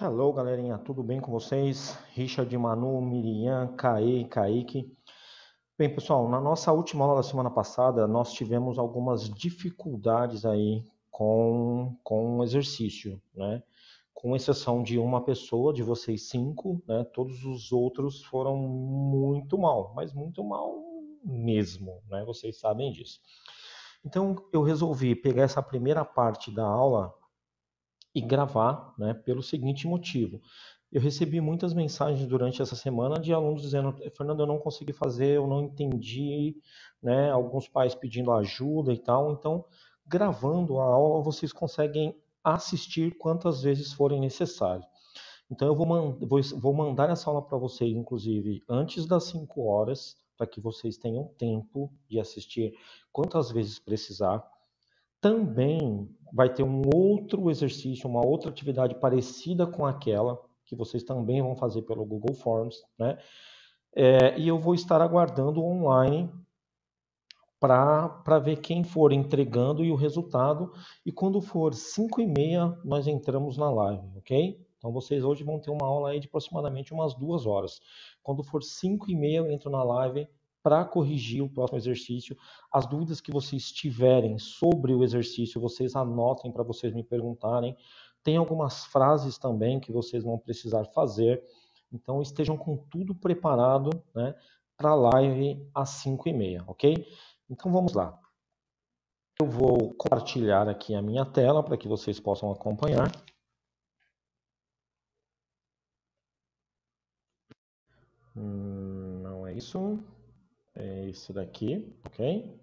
Hello galerinha, tudo bem com vocês? Richard, Manu, Miriam, Caê, Kaique. Bem pessoal, na nossa última aula da semana passada nós tivemos algumas dificuldades aí com, com o exercício, né? Com exceção de uma pessoa, de vocês cinco, né? Todos os outros foram muito mal, mas muito mal mesmo, né? Vocês sabem disso. Então eu resolvi pegar essa primeira parte da aula e gravar, né, pelo seguinte motivo. Eu recebi muitas mensagens durante essa semana de alunos dizendo: Fernando, eu não consegui fazer, eu não entendi, né? Alguns pais pedindo ajuda e tal. Então, gravando a aula, vocês conseguem assistir quantas vezes forem necessário. Então, eu vou, man vou, vou mandar essa aula para vocês, inclusive, antes das 5 horas, para que vocês tenham tempo de assistir quantas vezes precisar também vai ter um outro exercício, uma outra atividade parecida com aquela que vocês também vão fazer pelo Google Forms, né? É, e eu vou estar aguardando online para ver quem for entregando e o resultado. E quando for 5 e meia, nós entramos na live, ok? Então vocês hoje vão ter uma aula aí de aproximadamente umas duas horas. Quando for 5 e meia, eu entro na live para corrigir o próximo exercício. As dúvidas que vocês tiverem sobre o exercício, vocês anotem para vocês me perguntarem. Tem algumas frases também que vocês vão precisar fazer. Então estejam com tudo preparado né, para a live às 5 e meia, ok? Então vamos lá. Eu vou compartilhar aqui a minha tela para que vocês possam acompanhar. Hum, não é isso é esse daqui, ok?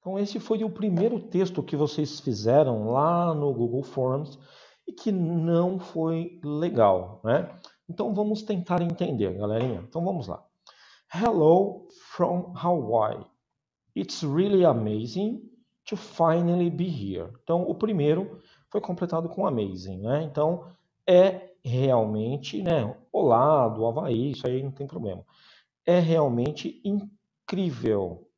Então esse foi o primeiro texto que vocês fizeram lá no Google Forms e que não foi legal, né? Então vamos tentar entender, galerinha. Então vamos lá. Hello from Hawaii. It's really amazing to finally be here. Então o primeiro foi completado com amazing, né? Então é realmente, né? Olá, do Havaí, isso aí não tem problema. É realmente incrível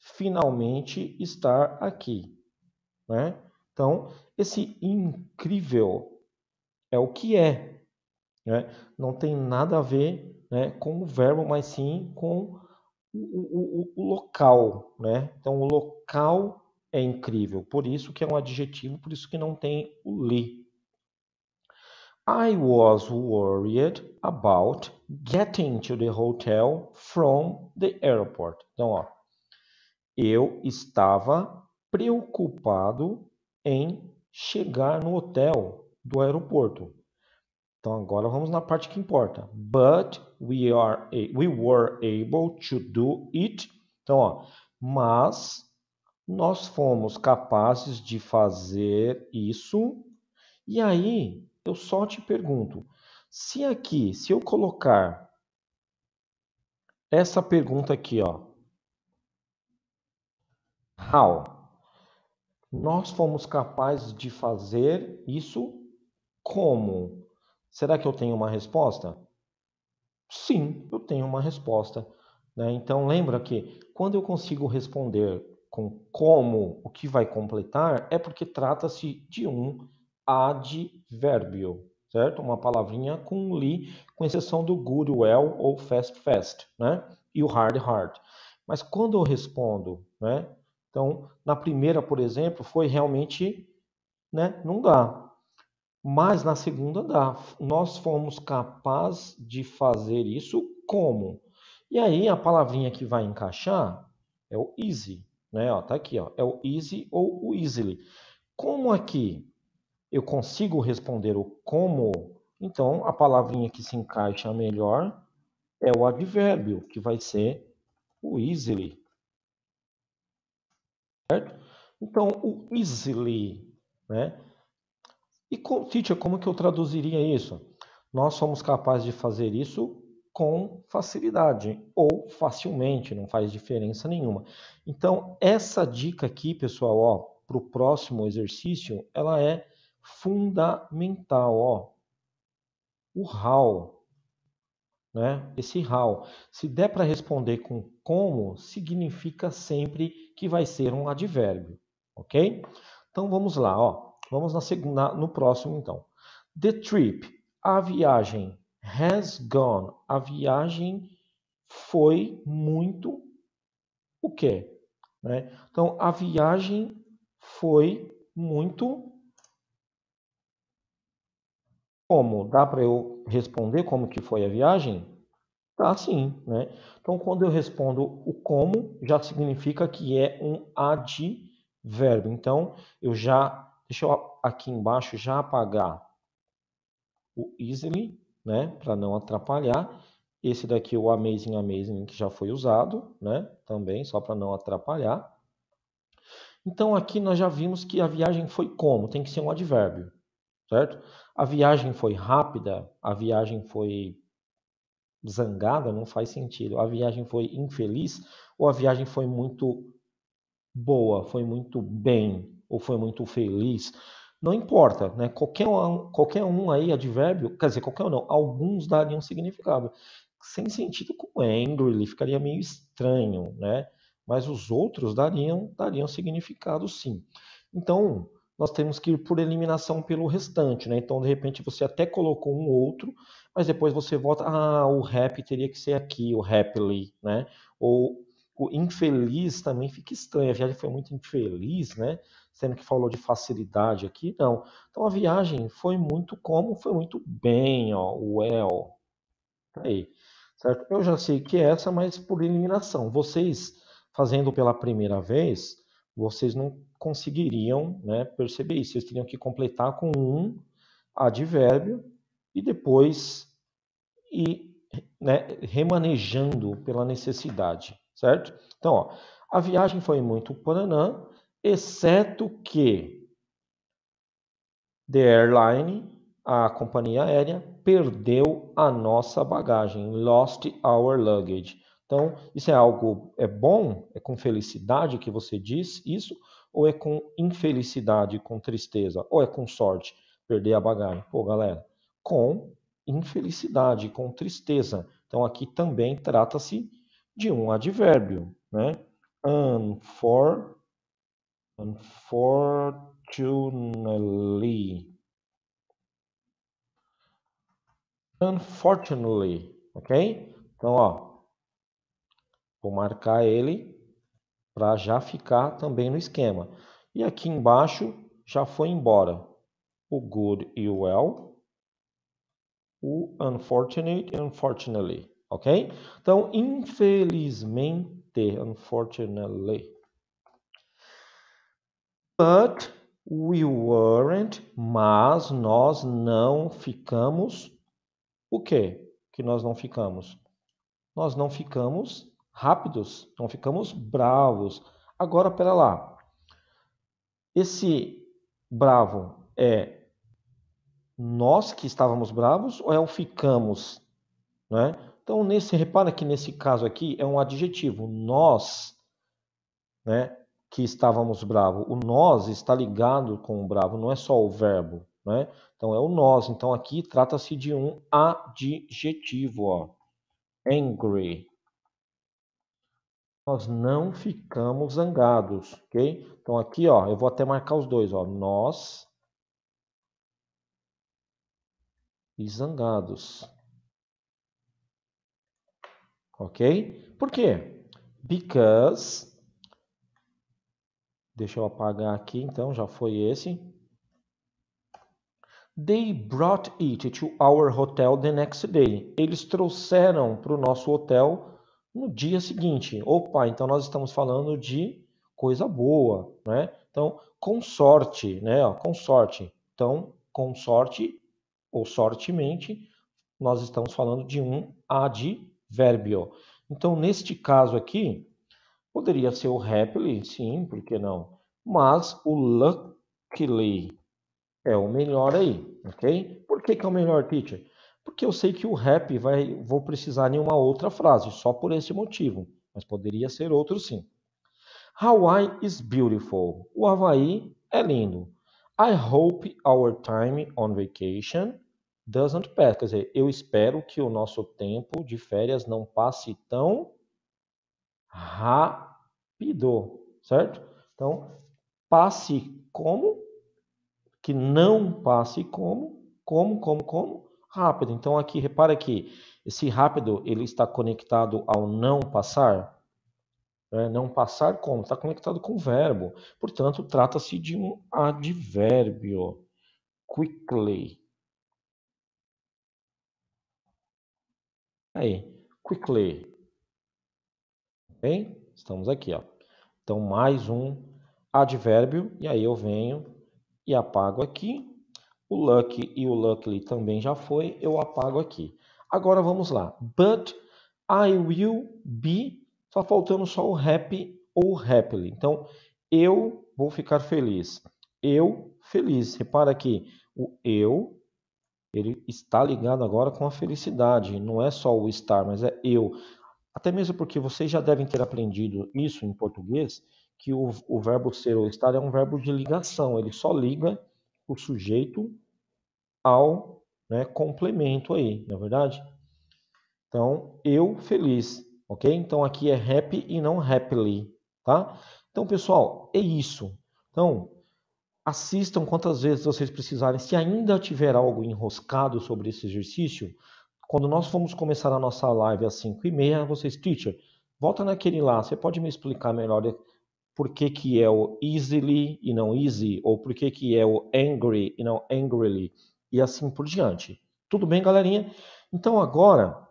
finalmente estar aqui, né? Então, esse incrível é o que é, né? Não tem nada a ver, né, com o verbo, mas sim com o, o, o local, né? Então, o local é incrível, por isso que é um adjetivo, por isso que não tem o li, I was worried about getting to the hotel from the airport. Então, ó, eu estava preocupado em chegar no hotel do aeroporto. Então agora vamos na parte que importa. But we are we were able to do it. Então, ó, mas nós fomos capazes de fazer isso. E aí eu só te pergunto. Se aqui, se eu colocar essa pergunta aqui, ó. How? Nós fomos capazes de fazer isso como? Será que eu tenho uma resposta? Sim, eu tenho uma resposta. Né? Então, lembra que quando eu consigo responder com como o que vai completar, é porque trata-se de um advérbio, certo? Uma palavrinha com li, com exceção do good, well ou fast, fast, né? E o hard, hard. Mas quando eu respondo, né? Então, na primeira, por exemplo, foi realmente, né? Não dá. Mas na segunda dá. Nós fomos capazes de fazer isso como? E aí a palavrinha que vai encaixar é o easy, né? Ó, tá aqui, ó. É o easy ou o easily. Como aqui eu consigo responder o como, então a palavrinha que se encaixa melhor é o advérbio, que vai ser o easily. Certo? Então, o easily, né? E, teacher, como que eu traduziria isso? Nós somos capazes de fazer isso com facilidade ou facilmente, não faz diferença nenhuma. Então, essa dica aqui, pessoal, para o próximo exercício, ela é fundamental, ó. O how, né? Esse how, se der para responder com como, significa sempre que vai ser um advérbio, ok? Então vamos lá, ó. Vamos na segunda, no próximo então. The trip, a viagem has gone, a viagem foi muito o quê? Né? Então a viagem foi muito como? Dá para eu responder como que foi a viagem? Dá sim, né? Então, quando eu respondo o como, já significa que é um advérbio. Então, eu já, deixa eu aqui embaixo já apagar o easily, né? Para não atrapalhar. Esse daqui, o amazing, amazing, que já foi usado, né? Também, só para não atrapalhar. Então, aqui nós já vimos que a viagem foi como? Tem que ser um advérbio certo? A viagem foi rápida, a viagem foi zangada, não faz sentido. A viagem foi infeliz ou a viagem foi muito boa, foi muito bem ou foi muito feliz. Não importa, né? Qualquer um, qualquer um aí, advérbio, quer dizer, qualquer um não, alguns dariam significado. Sem sentido com é, ele ficaria meio estranho, né? Mas os outros dariam, dariam significado sim. Então, nós temos que ir por eliminação pelo restante, né? Então, de repente, você até colocou um outro, mas depois você volta, ah, o rap teria que ser aqui, o happily, né? Ou o infeliz também fica estranho. A viagem foi muito infeliz, né? Sendo que falou de facilidade aqui, não. Então a viagem foi muito como, foi muito bem, ó, well. Tá aí. Certo? Eu já sei que é essa, mas por eliminação. Vocês fazendo pela primeira vez, vocês não conseguiriam né, perceber isso. Vocês teriam que completar com um advérbio e depois ir né, remanejando pela necessidade, certo? Então, ó, a viagem foi muito Paranã, exceto que the airline, a companhia aérea, perdeu a nossa bagagem, lost our luggage. Então, isso é algo é bom, é com felicidade que você diz isso, ou é com infelicidade, com tristeza, ou é com sorte, perder a bagagem? Pô, galera, com infelicidade, com tristeza. Então, aqui também trata-se de um advérbio, né? Unfor, unfortunately. Unfortunately, ok? Então, ó, Vou marcar ele para já ficar também no esquema. E aqui embaixo já foi embora o good e o well, o unfortunate e unfortunately, ok? Então, infelizmente, unfortunately. But we weren't, mas nós não ficamos o quê? Que nós não ficamos? Nós não ficamos rápidos, então ficamos bravos. Agora, pera lá. Esse bravo é nós que estávamos bravos ou é o ficamos? Né? Então, nesse, repara que nesse caso aqui é um adjetivo. Nós né, que estávamos bravos. O nós está ligado com o bravo, não é só o verbo. Né? Então, é o nós. Então, aqui trata-se de um adjetivo. Ó. Angry nós não ficamos zangados, ok? Então aqui, ó, eu vou até marcar os dois, ó, nós e zangados, ok? Por quê? Because, deixa eu apagar aqui, então já foi esse. They brought it to our hotel the next day. Eles trouxeram para o nosso hotel no dia seguinte. Opa, então nós estamos falando de coisa boa, né? Então, com sorte, né? Com sorte, Então, com sorte ou sortemente, nós estamos falando de um advérbio. Então, neste caso aqui, poderia ser o happily, sim, por que não? Mas o luckily é o melhor aí, ok? Por que, que é o melhor, teacher? porque eu sei que o rap vai, vou precisar de uma outra frase, só por esse motivo, mas poderia ser outro sim. Hawaii is beautiful. O Havaí é lindo. I hope our time on vacation doesn't pass. Quer dizer, eu espero que o nosso tempo de férias não passe tão rápido, certo? Então, passe como, que não passe como, como, como, como, rápido. Então aqui repara que esse rápido ele está conectado ao não passar. Né? Não passar como? Está conectado com o verbo. Portanto, trata-se de um advérbio. Quickly. Aí, quickly. Bem, Estamos aqui, ó. Então, mais um advérbio. E aí eu venho e apago aqui o lucky e o luckily também já foi, eu apago aqui. Agora vamos lá. But I will be, só tá faltando só o happy ou happily. Então, eu vou ficar feliz. Eu feliz. Repara aqui o eu ele está ligado agora com a felicidade, não é só o estar, mas é eu. Até mesmo porque vocês já devem ter aprendido isso em português, que o, o verbo ser ou estar é um verbo de ligação, ele só liga o sujeito ao né, complemento aí, na é verdade? Então, eu feliz, ok? Então, aqui é happy e não happily, tá? Então, pessoal, é isso. Então, assistam quantas vezes vocês precisarem. Se ainda tiver algo enroscado sobre esse exercício, quando nós formos começar a nossa live às 5h30, vocês, teacher, volta naquele lá, você pode me explicar melhor por que, que é o easily e não easy, ou por que, que é o angry e não angrily, e assim por diante. Tudo bem, galerinha? Então agora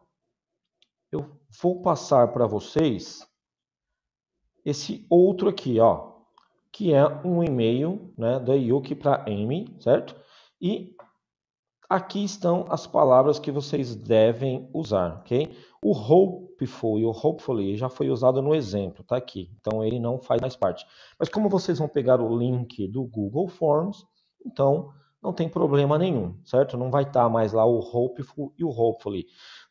eu vou passar para vocês esse outro aqui, ó, que é um e-mail né, da Yuki para Amy, certo? E aqui estão as palavras que vocês devem usar, ok? O whole e o hopefully já foi usado no exemplo, tá aqui. Então ele não faz mais parte. Mas como vocês vão pegar o link do Google Forms, então não tem problema nenhum, certo? Não vai estar tá mais lá o hopeful e o hopefully.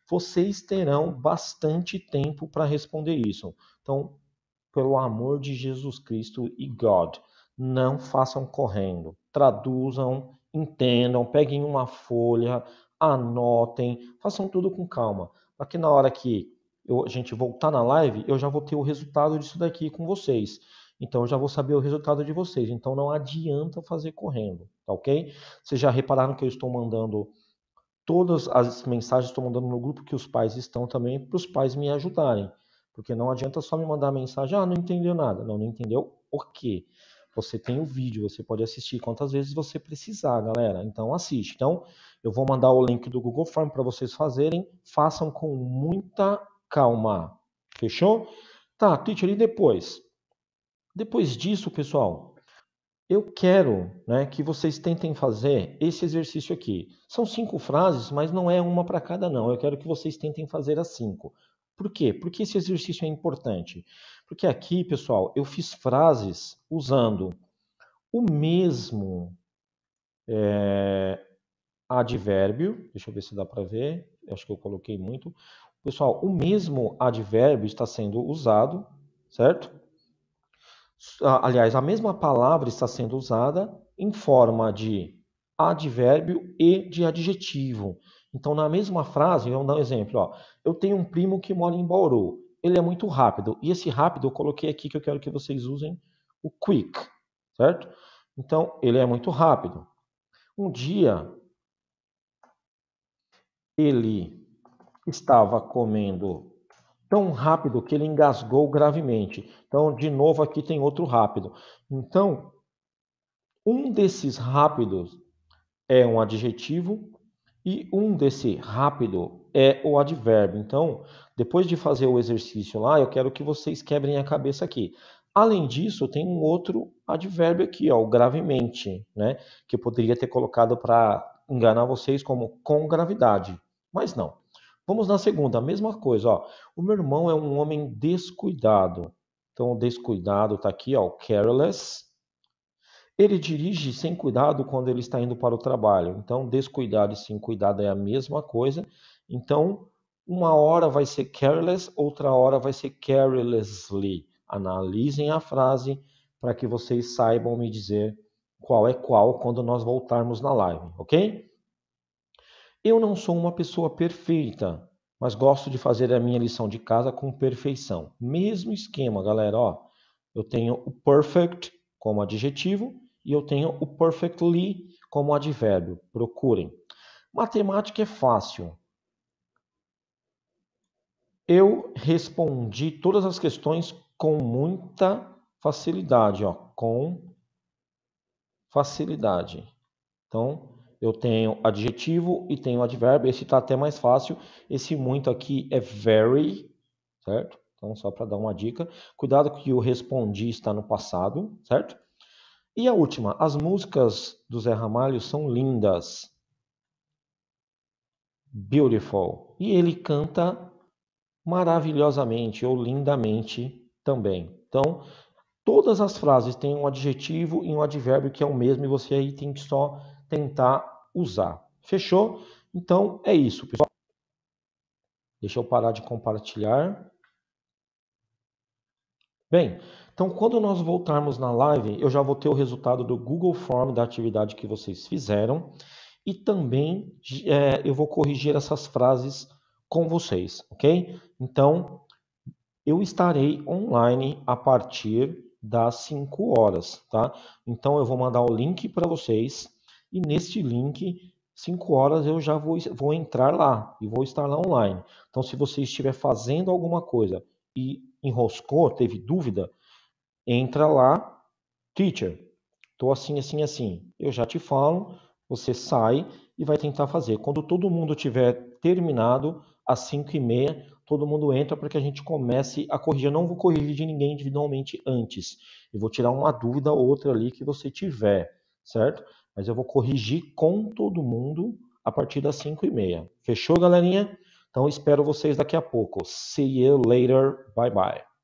Vocês terão bastante tempo para responder isso. Então, pelo amor de Jesus Cristo e God, não façam correndo. Traduzam, entendam, peguem uma folha, anotem, façam tudo com calma. Aqui na hora que eu, a gente voltar na live, eu já vou ter o resultado disso daqui com vocês. Então eu já vou saber o resultado de vocês. Então não adianta fazer correndo, tá ok? Vocês já repararam que eu estou mandando todas as mensagens, estou mandando no grupo que os pais estão também, para os pais me ajudarem. Porque não adianta só me mandar mensagem, ah, não entendeu nada. Não, não entendeu o quê? Você tem o vídeo, você pode assistir quantas vezes você precisar, galera. Então assiste. Então, eu vou mandar o link do Google Form para vocês fazerem. Façam com muita calma. Fechou? Tá, teacher, e depois? Depois disso, pessoal, eu quero né, que vocês tentem fazer esse exercício aqui. São cinco frases, mas não é uma para cada, não. Eu quero que vocês tentem fazer as cinco. Por quê? Porque esse exercício é importante. Porque aqui, pessoal, eu fiz frases usando o mesmo é, advérbio. Deixa eu ver se dá para ver. Acho que eu coloquei muito. Pessoal, o mesmo advérbio está sendo usado, certo? Ah, aliás, a mesma palavra está sendo usada em forma de advérbio e de adjetivo. Então, na mesma frase, vamos dar um exemplo. Ó. Eu tenho um primo que mora em Bauru. Ele é muito rápido. E esse rápido eu coloquei aqui que eu quero que vocês usem o quick, certo? Então, ele é muito rápido. Um dia, ele estava comendo tão rápido que ele engasgou gravemente. Então, de novo, aqui tem outro rápido. Então, um desses rápidos é um adjetivo e um desse rápido é o advérbio. Então, depois de fazer o exercício lá, eu quero que vocês quebrem a cabeça aqui. Além disso, tem um outro advérbio aqui, ó, o gravemente, né? Que eu poderia ter colocado para enganar vocês como com gravidade, mas não. Vamos na segunda, a mesma coisa. Ó. O meu irmão é um homem descuidado. Então, descuidado está aqui, ó, careless. Ele dirige sem cuidado quando ele está indo para o trabalho. Então, descuidado e sem cuidado é a mesma coisa. Então, uma hora vai ser careless, outra hora vai ser carelessly. Analisem a frase para que vocês saibam me dizer qual é qual quando nós voltarmos na live, ok? Eu não sou uma pessoa perfeita, mas gosto de fazer a minha lição de casa com perfeição. Mesmo esquema, galera, ó. Eu tenho o perfect como adjetivo e eu tenho o perfectly como advérbio. Procurem. Matemática é fácil. Eu respondi todas as questões com muita facilidade, ó, com facilidade. Então, eu tenho adjetivo e tenho advérbio. Esse está até mais fácil. Esse muito aqui é very, certo? Então, só para dar uma dica. Cuidado que o respondi está no passado, certo? E a última. As músicas do Zé Ramalho são lindas. Beautiful. E ele canta maravilhosamente ou lindamente também. Então, todas as frases têm um adjetivo e um advérbio que é o mesmo e você aí tem que só tentar usar. Fechou? Então é isso, pessoal. Deixa eu parar de compartilhar. Bem, então quando nós voltarmos na live, eu já vou ter o resultado do Google Form da atividade que vocês fizeram e também é, eu vou corrigir essas frases com vocês, ok? Então eu estarei online a partir das 5 horas, tá? Então eu vou mandar o link para vocês e neste link, 5 horas eu já vou, vou entrar lá e vou estar lá online. Então, se você estiver fazendo alguma coisa e enroscou, teve dúvida, entra lá, teacher, estou assim, assim, assim. Eu já te falo, você sai e vai tentar fazer. Quando todo mundo tiver terminado, às 5 e meia, todo mundo entra para que a gente comece a corrigir. Eu não vou corrigir de ninguém individualmente antes. Eu vou tirar uma dúvida ou outra ali que você tiver, certo? mas eu vou corrigir com todo mundo a partir das 5 e meia. Fechou, galerinha? Então espero vocês daqui a pouco. See you later. Bye bye.